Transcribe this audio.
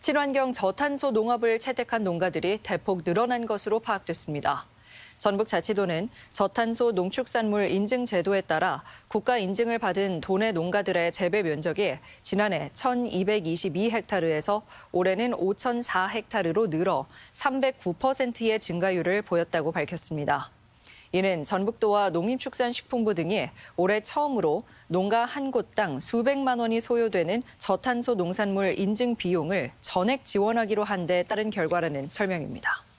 친환경 저탄소 농업을 채택한 농가들이 대폭 늘어난 것으로 파악됐습니다. 전북자치도는 저탄소 농축산물 인증 제도에 따라 국가 인증을 받은 도내 농가들의 재배 면적이 지난해 1,222헥타르에서 올해는 5,004헥타르로 늘어 309%의 증가율을 보였다고 밝혔습니다. 이는 전북도와 농림축산식품부 등이 올해 처음으로 농가 한 곳당 수백만 원이 소요되는 저탄소 농산물 인증 비용을 전액 지원하기로 한 데 따른 결과라는 설명입니다.